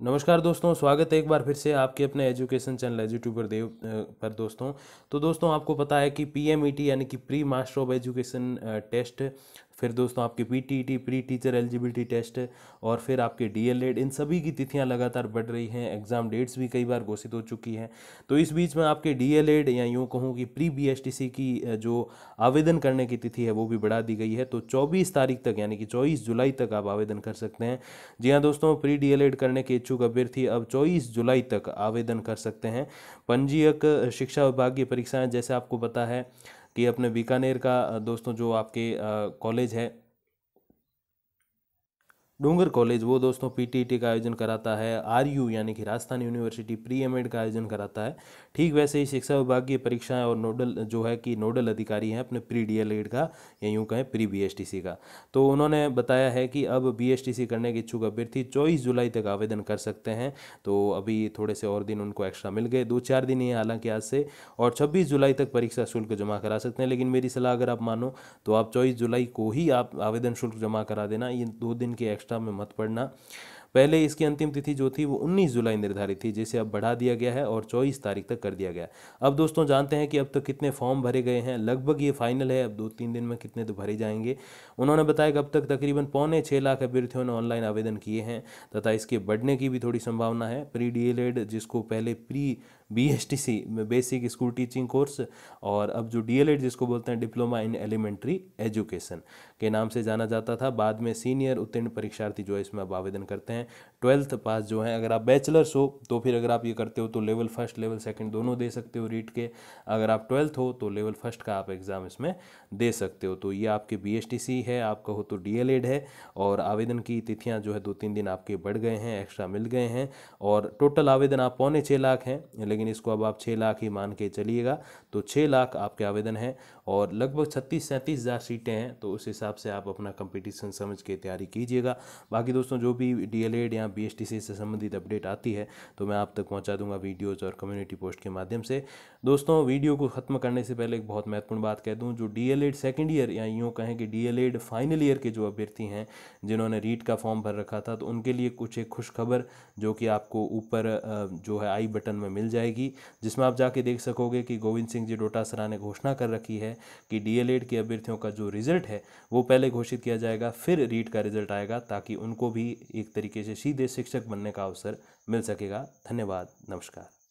नमस्कार दोस्तों स्वागत है एक बार फिर से आपके अपने एजुकेशन चैनल एजुट्यूबर देव पर दोस्तों तो दोस्तों आपको पता है कि पी एम ई टी यानी कि pre master of education test फिर दोस्तों आपके P T T pre teacher eligibility test और फिर आपके डी एल एड इन सभी की तिथियाँ लगातार बढ़ रही हैं एग्ज़ाम डेट्स भी कई बार घोषित हो चुकी हैं तो इस बीच में आपके डी एल एड या यूँ कहूँ कि pre B S T C की जो आवेदन करने की तिथि है वो भी बढ़ा दी गई है तो चौबीस तारीख तक यानी कि चौबीस जुलाई तक आप आवेदन कर सकते हैं जी हाँ दोस्तों प्री डी एल एड करने के इच्छुक अभ्यर्थी अब चौबीस जुलाई तक आवेदन कर सकते हैं पंजीयक शिक्षा विभाग की परीक्षाएँ जैसे आपको पता है कि अपने बीकानेर का दोस्तों जो आपके कॉलेज है डोंगर कॉलेज वो दोस्तों पीटीटी e का आयोजन कराता है आरयू यानी कि राजस्थान यूनिवर्सिटी प्री एम का आयोजन कराता है ठीक वैसे ही शिक्षा विभाग की परीक्षाएं और नोडल जो है कि नोडल अधिकारी हैं अपने प्री डी एल का या यूँ कहें प्री बी का तो उन्होंने बताया है कि अब बी करने के इच्छुक अभ्यर्थी चौबीस जुलाई तक आवेदन कर सकते हैं तो अभी थोड़े से और दिन उनको एक्स्ट्रा मिल गए दो चार दिन ही हालांकि आज से और छब्बीस जुलाई तक परीक्षा शुल्क जमा करा सकते हैं लेकिन मेरी सलाह अगर आप मानो तो आप चौबीस जुलाई को ही आप आवेदन शुल्क जमा करा देना ये दो दिन के एक्स्ट्रा में मत पड़ना पहले इसकी अंतिम तिथि जो थी वो 19 जुलाई निर्धारित थी जिसे अब बढ़ा दिया गया है और 24 तारीख तक कर दिया गया अब दोस्तों जानते हैं कि अब तक कितने फॉर्म भरे गए हैं लगभग ये फाइनल है अब दो तीन दिन में कितने तो भरे जाएंगे उन्होंने बताया कि अब तक तकरीबन पौने छः लाख अभ्यर्थियों ने ऑनलाइन आवेदन किए हैं तथा इसके बढ़ने की भी थोड़ी संभावना है प्री डी जिसको पहले pre B S T C basic school teaching course और अब जो डी एल एड जिसको बोलते हैं डिप्लोमा इन एलिमेंट्री एजुकेशन के नाम से जाना जाता था बाद में सीनियर उत्तीर्ण परीक्षार्थी जो है इसमें अब आवेदन करते हैं हैं ट्वेल्थ पास जो हैं अगर आप बैचलर्स हो तो फिर अगर आप ये करते हो तो लेवल फर्स्ट लेवल सेकंड दोनों दे सकते हो रीट के अगर आप ट्वेल्थ हो तो लेवल फर्स्ट का आप एग्ज़ाम इसमें दे सकते हो तो ये आपके बीएसटीसी है आपका हो तो डी है और आवेदन की तिथियाँ जो है दो तीन दिन आपके बढ़ गए हैं एक्स्ट्रा मिल गए हैं और टोटल आवेदन आप पौने छः लाख हैं लेकिन इसको अब आप छः लाख ही मान के चलिएगा तो छः लाख आपके आवेदन हैं और लगभग छत्तीस सैंतीस हज़ार सीटें हैं तो उस हिसाब से आप अपना कंपटीशन समझ के तैयारी कीजिएगा बाकी दोस्तों जो भी डी एड या बी से संबंधित अपडेट आती है तो मैं आप तक पहुँचा दूंगा वीडियोज़ और कम्युनिटी पोस्ट के माध्यम से दोस्तों वीडियो को ख़त्म करने से पहले एक बहुत महत्वपूर्ण बात कह दूँ जो D L Ed second year या यूँ कहें कि D L Ed final year के जो अभ्यर्थी हैं जिन्होंने रीट का फॉर्म भर रखा था तो उनके लिए कुछ एक खुशखबर जो कि आपको ऊपर जो है आई बटन में मिल जाएगी जिसमें आप जाके देख सकोगे कि गोविंद सिंह जी डोटासरा ने घोषणा कर रखी है कि डीएलएड के अभ्यर्थियों का जो रिजल्ट है वो पहले घोषित किया जाएगा फिर रीट का रिजल्ट आएगा ताकि उनको भी एक तरीके तरीके से सीधे शिक्षक बनने का अवसर मिल सकेगा धन्यवाद नमस्कार